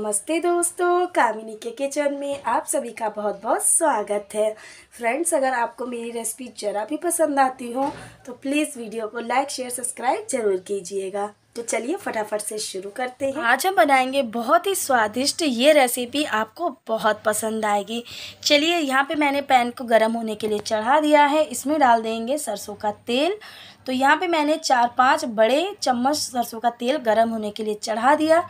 नमस्ते दोस्तों कामिनी के किचन में आप सभी का बहुत बहुत स्वागत है फ्रेंड्स अगर आपको मेरी रेसिपी ज़रा भी पसंद आती हो तो प्लीज़ वीडियो को लाइक शेयर सब्सक्राइब जरूर कीजिएगा तो चलिए फटाफट से शुरू करते हैं आज हम बनाएंगे बहुत ही स्वादिष्ट ये रेसिपी आपको बहुत पसंद आएगी चलिए यहाँ पे मैंने पैन को गर्म होने के लिए चढ़ा दिया है इसमें डाल देंगे सरसों का तेल तो यहाँ पे मैंने चार पाँच बड़े चम्मच सरसों का तेल गर्म होने के लिए चढ़ा दिया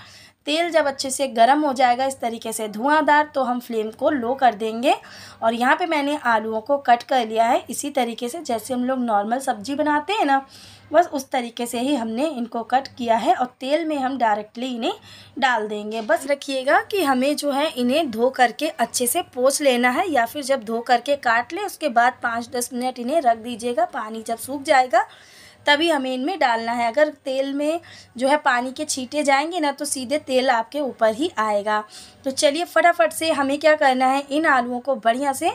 तेल जब अच्छे से गर्म हो जाएगा इस तरीके से धुआंधार तो हम फ्लेम को लो कर देंगे और यहाँ पे मैंने आलूओं को कट कर लिया है इसी तरीके से जैसे हम लोग नॉर्मल सब्जी बनाते हैं ना बस उस तरीके से ही हमने इनको कट किया है और तेल में हम डायरेक्टली इन्हें डाल देंगे बस रखिएगा कि हमें जो है इन्हें धो करके अच्छे से पोछ लेना है या फिर जब धो करके काट लें उसके बाद पाँच दस मिनट इन्हें रख दीजिएगा पानी जब सूख जाएगा तभी हमें इनमें डालना है अगर तेल में जो है पानी के छींटे जाएंगे ना तो सीधे तेल आपके ऊपर ही आएगा तो चलिए फटाफट से हमें क्या करना है इन आलुओं को बढ़िया से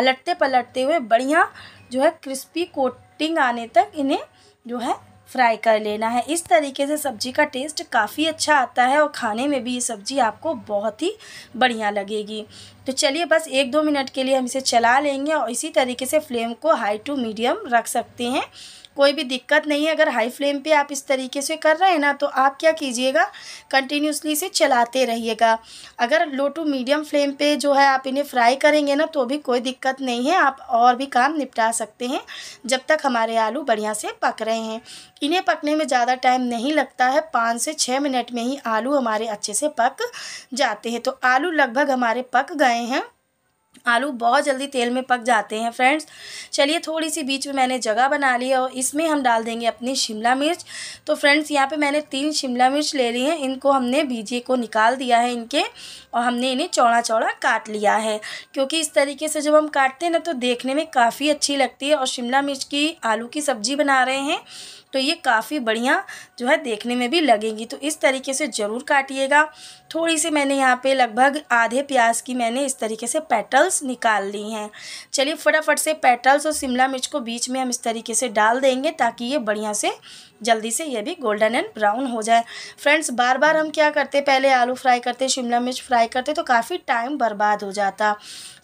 अलटते पलटते हुए बढ़िया जो है क्रिस्पी कोटिंग आने तक इन्हें जो है फ्राई कर लेना है इस तरीके से सब्ज़ी का टेस्ट काफ़ी अच्छा आता है और खाने में भी ये सब्ज़ी आपको बहुत ही बढ़िया लगेगी तो चलिए बस एक दो मिनट के लिए हम इसे चला लेंगे और इसी तरीके से फ्लेम को हाई टू मीडियम रख सकते हैं कोई भी दिक्कत नहीं है अगर हाई फ्लेम पे आप इस तरीके से कर रहे हैं ना तो आप क्या कीजिएगा कंटिन्यूसली इसे चलाते रहिएगा अगर लो टू मीडियम फ्लेम पे जो है आप इन्हें फ्राई करेंगे ना तो भी कोई दिक्कत नहीं है आप और भी काम निपटा सकते हैं जब तक हमारे आलू बढ़िया से पक रहे हैं इन्हें पकने में ज़्यादा टाइम नहीं लगता है पाँच से छः मिनट में ही आलू हमारे अच्छे से पक जाते हैं तो आलू लगभग हमारे पक गए हैं आलू बहुत जल्दी तेल में पक जाते हैं फ्रेंड्स चलिए थोड़ी सी बीच में मैंने जगह बना ली है और इसमें हम डाल देंगे अपनी शिमला मिर्च तो फ्रेंड्स यहाँ पे मैंने तीन शिमला मिर्च ले ली हैं इनको हमने बीजे को निकाल दिया है इनके और हमने इन्हें चौड़ा चौड़ा काट लिया है क्योंकि इस तरीके से जब हम काटते हैं ना तो देखने में काफ़ी अच्छी लगती है और शिमला मिर्च की आलू की सब्ज़ी बना रहे हैं तो ये काफ़ी बढ़िया जो है देखने में भी लगेंगी तो इस तरीके से ज़रूर काटिएगा थोड़ी सी मैंने यहाँ पे लगभग आधे प्याज की मैंने इस तरीके से पेटल्स निकाल ली हैं चलिए फटाफट से पेटल्स और शिमला मिर्च को बीच में हम इस तरीके से डाल देंगे ताकि ये बढ़िया से जल्दी से ये भी गोल्डन एंड ब्राउन हो जाए फ्रेंड्स बार बार हम क्या करते पहले आलू फ्राई करते शिमला मिर्च फ्राई करते तो काफ़ी टाइम बर्बाद हो जाता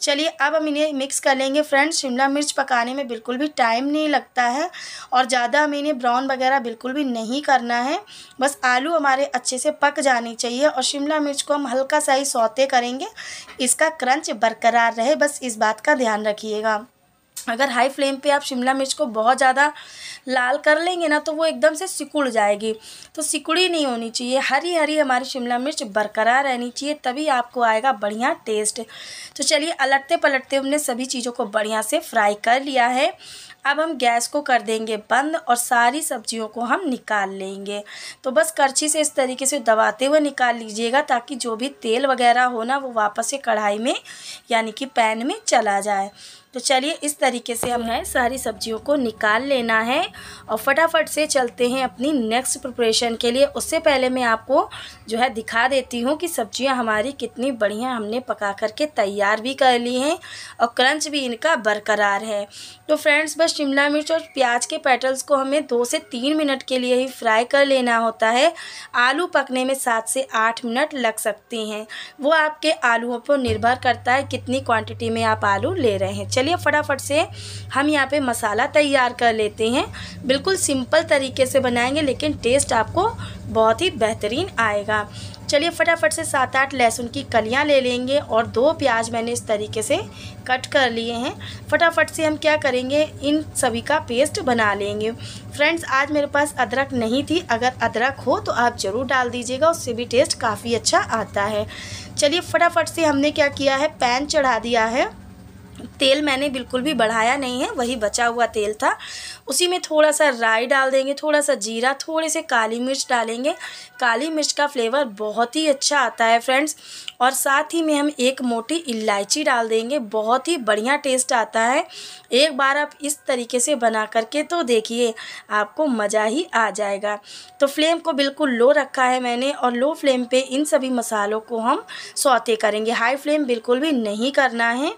चलिए अब हम इन्हें मिक्स कर लेंगे फ्रेंड्स शिमला मिर्च पकाने में बिल्कुल भी टाइम नहीं लगता है और ज़्यादा हम इन्हें ब्राउन ब्राउन वगैरह बिल्कुल भी नहीं करना है बस आलू हमारे अच्छे से पक जानी चाहिए और शिमला मिर्च को हम हल्का सा ही सौते करेंगे इसका क्रंच बरकरार रहे बस इस बात का ध्यान रखिएगा अगर हाई फ्लेम पे आप शिमला मिर्च को बहुत ज़्यादा लाल कर लेंगे ना तो वो एकदम से सिकुड़ जाएगी तो सिकुड़ी नहीं होनी चाहिए हरी हरी हमारी शिमला मिर्च बरकरार रहनी चाहिए तभी आपको आएगा बढ़िया टेस्ट तो चलिए अलटते पलटते हमने सभी चीज़ों को बढ़िया से फ्राई कर लिया है अब हम गैस को कर देंगे बंद और सारी सब्जियों को हम निकाल लेंगे तो बस करछी से इस तरीके से दबाते हुए निकाल लीजिएगा ताकि जो भी तेल वगैरह हो ना वो वापस से कढ़ाई में यानी कि पैन में चला जाए तो चलिए इस तरीके से हम है सारी सब्जियों को निकाल लेना है और फटाफट से चलते हैं अपनी नेक्स्ट प्रिपरेशन के लिए उससे पहले मैं आपको जो है दिखा देती हूँ कि सब्जियाँ हमारी कितनी बढ़िया हमने पका करके तैयार भी कर ली हैं और क्रंच भी इनका बरकरार है तो फ्रेंड्स बस शिमला मिर्च और प्याज के पेटल्स को हमें दो से तीन मिनट के लिए ही फ्राई कर लेना होता है आलू पकने में सात से आठ मिनट लग सकती हैं वो आपके आलूओं पर निर्भर करता है कितनी क्वांटिटी में आप आलू ले रहे हैं चलिए फटाफट से हम यहाँ पे मसाला तैयार कर लेते हैं बिल्कुल सिंपल तरीके से बनाएंगे लेकिन टेस्ट आपको बहुत ही बेहतरीन आएगा चलिए फटाफट से सात आठ लहसुन की कलियाँ ले लेंगे और दो प्याज मैंने इस तरीके से कट कर लिए हैं फटाफट से हम क्या करेंगे इन सभी का पेस्ट बना लेंगे फ्रेंड्स आज मेरे पास अदरक नहीं थी अगर अदरक हो तो आप ज़रूर डाल दीजिएगा उससे भी टेस्ट काफ़ी अच्छा आता है चलिए फटाफट से हमने क्या किया है पैन चढ़ा दिया है तेल मैंने बिल्कुल भी बढ़ाया नहीं है वही बचा हुआ तेल था उसी में थोड़ा सा राई डाल देंगे थोड़ा सा जीरा थोड़े से काली मिर्च डालेंगे काली मिर्च का फ्लेवर बहुत ही अच्छा आता है फ्रेंड्स और साथ ही में हम एक मोटी इलायची डाल देंगे बहुत ही बढ़िया टेस्ट आता है एक बार आप इस तरीके से बना करके तो देखिए आपको मज़ा ही आ जाएगा तो फ्लेम को बिल्कुल लो रखा है मैंने और लो फ्लेम पे इन सभी मसालों को हम सौते करेंगे हाई फ्लेम बिल्कुल भी नहीं करना है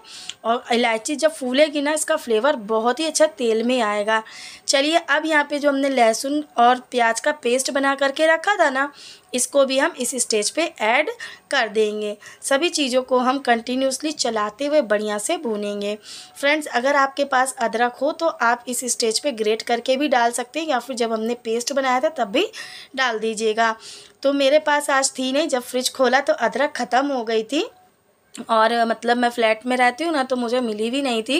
और इलायची जब फूलेगी ना इसका फ्लेवर बहुत ही अच्छा तेल में आएगा चलिए अब यहाँ पे जो हमने लहसुन और प्याज का पेस्ट बना करके रखा था ना इसको भी हम इस स्टेज पे ऐड कर देंगे सभी चीज़ों को हम कंटिन्यूसली चलाते हुए बढ़िया से भूनेंगे फ्रेंड्स अगर आपके पास अदरक हो तो आप इस स्टेज पे ग्रेट करके भी डाल सकते हैं या फिर जब हमने पेस्ट बनाया था तब भी डाल दीजिएगा तो मेरे पास आज थी नहीं जब फ्रिज खोला तो अदरक ख़त्म हो गई थी और मतलब मैं फ़्लैट में रहती हूँ ना तो मुझे मिली भी नहीं थी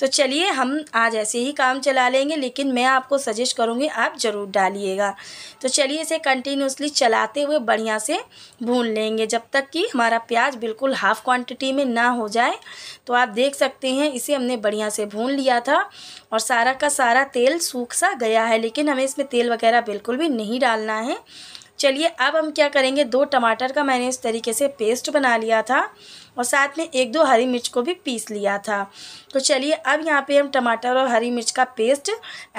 तो चलिए हम आज ऐसे ही काम चला लेंगे लेकिन मैं आपको सजेस्ट करूँगी आप ज़रूर डालिएगा तो चलिए इसे कंटिन्यूसली चलाते हुए बढ़िया से भून लेंगे जब तक कि हमारा प्याज बिल्कुल हाफ़ क्वांटिटी में ना हो जाए तो आप देख सकते हैं इसे हमने बढ़िया से भून लिया था और सारा का सारा तेल सूख सा गया है लेकिन हमें इसमें तेल वगैरह बिल्कुल भी नहीं डालना है चलिए अब हम क्या करेंगे दो टमाटर का मैंने इस तरीके से पेस्ट बना लिया था और साथ में एक दो हरी मिर्च को भी पीस लिया था तो चलिए अब यहाँ पे हम टमाटर और हरी मिर्च का पेस्ट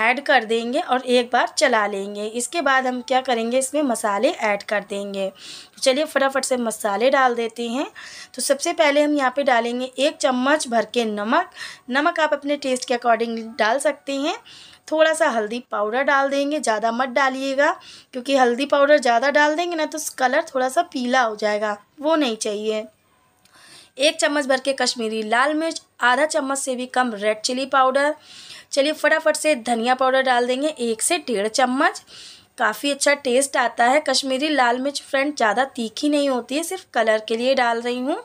ऐड कर देंगे और एक बार चला लेंगे इसके बाद हम क्या करेंगे इसमें मसाले ऐड कर देंगे तो चलिए फटाफट से मसाले डाल देते हैं तो सबसे पहले हम यहाँ पर डालेंगे एक चम्मच भर के नमक नमक आप अपने टेस्ट के अकॉर्डिंग डाल सकते हैं थोड़ा सा हल्दी पाउडर डाल देंगे ज़्यादा मत डालिएगा क्योंकि हल्दी पाउडर ज़्यादा डाल देंगे ना तो कलर थोड़ा सा पीला हो जाएगा वो नहीं चाहिए एक चम्मच भर के कश्मीरी लाल मिर्च आधा चम्मच से भी कम रेड चिली पाउडर चलिए फटाफट से धनिया पाउडर डाल देंगे एक से डेढ़ चम्मच काफ़ी अच्छा टेस्ट आता है कश्मीरी लाल मिर्च फ्रेंड ज़्यादा तीखी नहीं होती है सिर्फ कलर के लिए डाल रही हूँ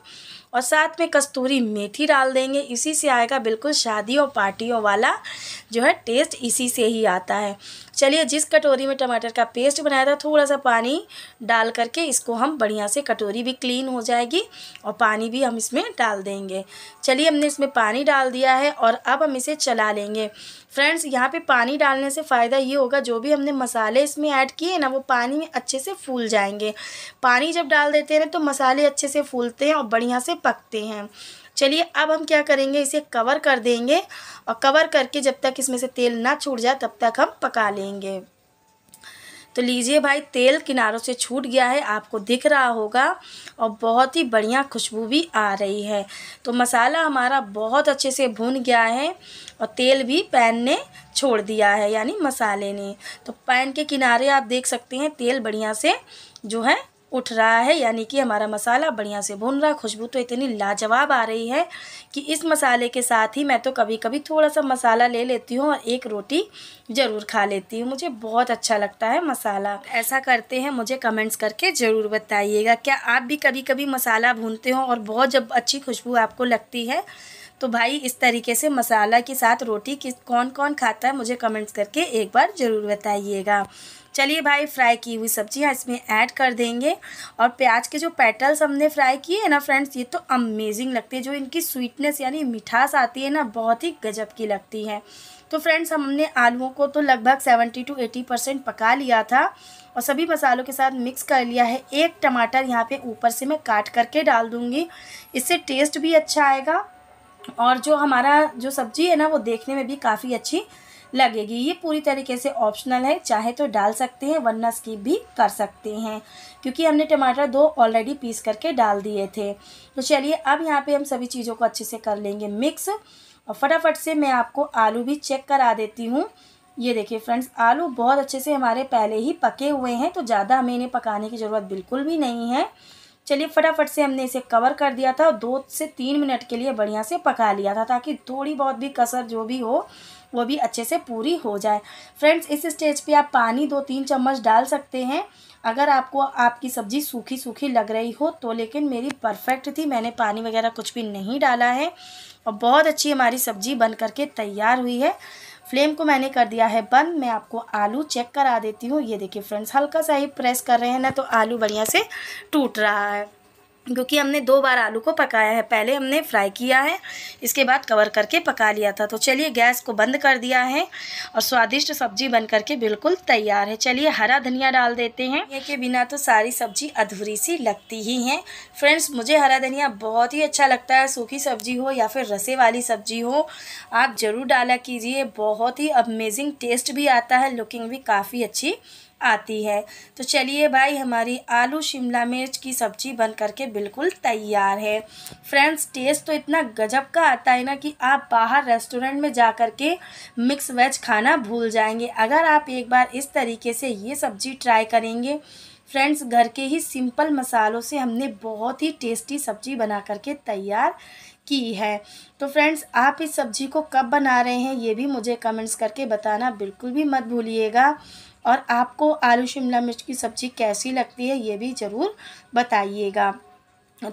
और साथ में कस्तूरी मेथी डाल देंगे इसी से आएगा बिल्कुल शादियों पार्टियों वाला जो है टेस्ट इसी से ही आता है चलिए जिस कटोरी में टमाटर का पेस्ट बनाया था थोड़ा सा पानी डाल करके इसको हम बढ़िया से कटोरी भी क्लीन हो जाएगी और पानी भी हम इसमें डाल देंगे चलिए हमने इसमें पानी डाल दिया है और अब हम इसे चला लेंगे फ्रेंड्स यहाँ पे पानी डालने से फ़ायदा ये होगा जो भी हमने मसाले इसमें ऐड किए ना वो पानी में अच्छे से फूल जाएंगे पानी जब डाल देते हैं ना तो मसाले अच्छे से फूलते हैं और बढ़िया से पकते हैं चलिए अब हम क्या करेंगे इसे कवर कर देंगे और कवर करके जब तक इसमें से तेल ना छूट जाए तब तक हम पका लेंगे तो लीजिए भाई तेल किनारों से छूट गया है आपको दिख रहा होगा और बहुत ही बढ़िया खुशबू भी आ रही है तो मसाला हमारा बहुत अच्छे से भुन गया है और तेल भी पैन ने छोड़ दिया है यानी मसाले ने तो पैन के किनारे आप देख सकते हैं तेल बढ़िया से जो है उठ रहा है यानी कि हमारा मसाला बढ़िया से भुन रहा है खुशबू तो इतनी लाजवाब आ रही है कि इस मसाले के साथ ही मैं तो कभी कभी थोड़ा सा मसाला ले लेती हूँ और एक रोटी ज़रूर खा लेती हूँ मुझे बहुत अच्छा लगता है मसाला ऐसा करते हैं मुझे कमेंट्स करके ज़रूर बताइएगा क्या आप भी कभी कभी मसाला भूनते हो और बहुत जब अच्छी खुशबू आपको लगती है तो भाई इस तरीके से मसाला के साथ रोटी किस कौन कौन खाता है मुझे कमेंट्स करके एक बार ज़रूर बताइएगा चलिए भाई फ्राई की हुई सब्जियाँ इसमें ऐड कर देंगे और प्याज के जो पेटल्स हमने फ्राई किए हैं ना फ्रेंड्स ये तो अमेजिंग लगती है जो इनकी स्वीटनेस यानी मिठास आती है ना बहुत ही गजब की लगती है तो फ्रेंड्स हमने आलुओं को तो लगभग सेवेंटी टू एटी परसेंट पका लिया था और सभी मसालों के साथ मिक्स कर लिया है एक टमाटर यहाँ पे ऊपर से मैं काट करके डाल दूँगी इससे टेस्ट भी अच्छा आएगा और जो हमारा जो सब्ज़ी है ना वो देखने में भी काफ़ी अच्छी लगेगी ये पूरी तरीके से ऑप्शनल है चाहे तो डाल सकते हैं वरना स्कीप भी कर सकते हैं क्योंकि हमने टमाटर दो ऑलरेडी पीस करके डाल दिए थे तो चलिए अब यहाँ पे हम सभी चीज़ों को अच्छे से कर लेंगे मिक्स और फटाफट से मैं आपको आलू भी चेक करा देती हूँ ये देखिए फ्रेंड्स आलू बहुत अच्छे से हमारे पहले ही पके हुए हैं तो ज़्यादा हमें इन्हें पकाने की ज़रूरत बिल्कुल भी नहीं है चलिए फटाफट से हमने इसे कवर कर दिया था और दो से तीन मिनट के लिए बढ़िया से पका लिया था ताकि थोड़ी बहुत भी कसर जो भी हो वो भी अच्छे से पूरी हो जाए फ्रेंड्स इस स्टेज पे आप पानी दो तीन चम्मच डाल सकते हैं अगर आपको आपकी सब्ज़ी सूखी सूखी लग रही हो तो लेकिन मेरी परफेक्ट थी मैंने पानी वगैरह कुछ भी नहीं डाला है और बहुत अच्छी हमारी सब्ज़ी बन करके तैयार हुई है फ्लेम को मैंने कर दिया है बंद मैं आपको आलू चेक करा देती हूँ ये देखिए फ्रेंड्स हल्का सा ही प्रेस कर रहे हैं ना तो आलू बढ़िया से टूट रहा है क्योंकि हमने दो बार आलू को पकाया है पहले हमने फ्राई किया है इसके बाद कवर करके पका लिया था तो चलिए गैस को बंद कर दिया है और स्वादिष्ट सब्जी बन करके बिल्कुल तैयार है चलिए हरा धनिया डाल देते हैं ये के बिना तो सारी सब्जी अधूरी सी लगती ही है फ्रेंड्स मुझे हरा धनिया बहुत ही अच्छा लगता है सूखी सब्जी हो या फिर रसे वाली सब्जी हो आप ज़रूर डाला कीजिए बहुत ही अमेजिंग टेस्ट भी आता है लुकिंग भी काफ़ी अच्छी आती है तो चलिए भाई हमारी आलू शिमला मिर्च की सब्ज़ी बन करके बिल्कुल तैयार है फ्रेंड्स टेस्ट तो इतना गजब का आता है ना कि आप बाहर रेस्टोरेंट में जा कर के मिक्स वेज खाना भूल जाएंगे अगर आप एक बार इस तरीके से ये सब्ज़ी ट्राई करेंगे फ्रेंड्स घर के ही सिंपल मसालों से हमने बहुत ही टेस्टी सब्जी बना करके तैयार की है तो फ्रेंड्स आप इस सब्जी को कब बना रहे हैं ये भी मुझे कमेंट्स करके बताना बिल्कुल भी मत भूलिएगा और आपको आलू शिमला मिर्च की सब्ज़ी कैसी लगती है ये भी ज़रूर बताइएगा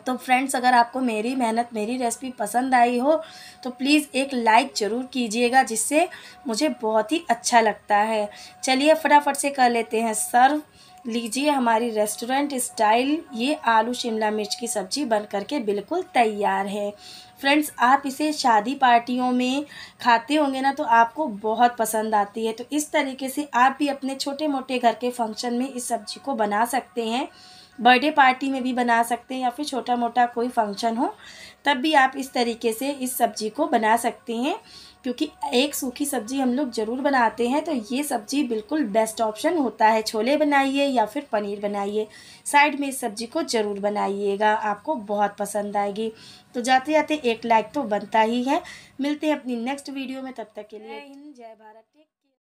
तो फ्रेंड्स अगर आपको मेरी मेहनत मेरी रेसिपी पसंद आई हो तो प्लीज़ एक लाइक ज़रूर कीजिएगा जिससे मुझे बहुत ही अच्छा लगता है चलिए फटाफट से कर लेते हैं सर्व लीजिए हमारी रेस्टोरेंट स्टाइल ये आलू शिमला मिर्च की सब्ज़ी बन करके बिल्कुल तैयार है फ्रेंड्स आप इसे शादी पार्टियों में खाते होंगे ना तो आपको बहुत पसंद आती है तो इस तरीके से आप भी अपने छोटे मोटे घर के फंक्शन में इस सब्ज़ी को बना सकते हैं बर्थडे पार्टी में भी बना सकते हैं या फिर छोटा मोटा कोई फंक्शन हो तब भी आप इस तरीके से इस सब्ज़ी को बना सकते हैं क्योंकि एक सूखी सब्जी हम लोग ज़रूर बनाते हैं तो ये सब्जी बिल्कुल बेस्ट ऑप्शन होता है छोले बनाइए या फिर पनीर बनाइए साइड में इस सब्जी को ज़रूर बनाइएगा आपको बहुत पसंद आएगी तो जाते जाते एक लाइक तो बनता ही है मिलते हैं अपनी नेक्स्ट वीडियो में तब तक के लिए जय भारत